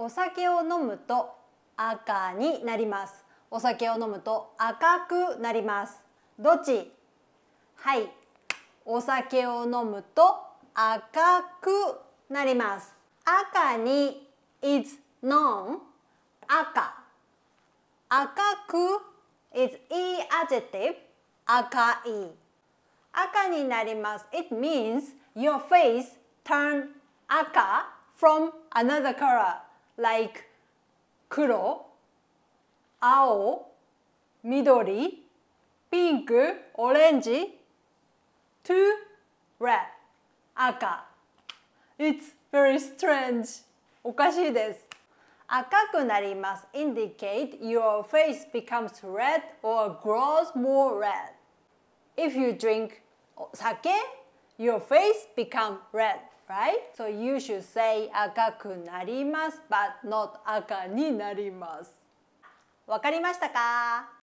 お酒を飲むと赤になりますお酒を飲むと赤くなりますどっちはいお酒を飲むと赤くなります赤に is known 赤赤く is e adjective 赤い赤になります it means your face turn 赤 from another color like 黒青緑ピンクオレンジ to red 赤 It's very strange おかしいです赤くなります indicate your face becomes red or grows more red if you drink 酒 your face become red right? So you should say 赤くなります but not 赤になります。わかりましたか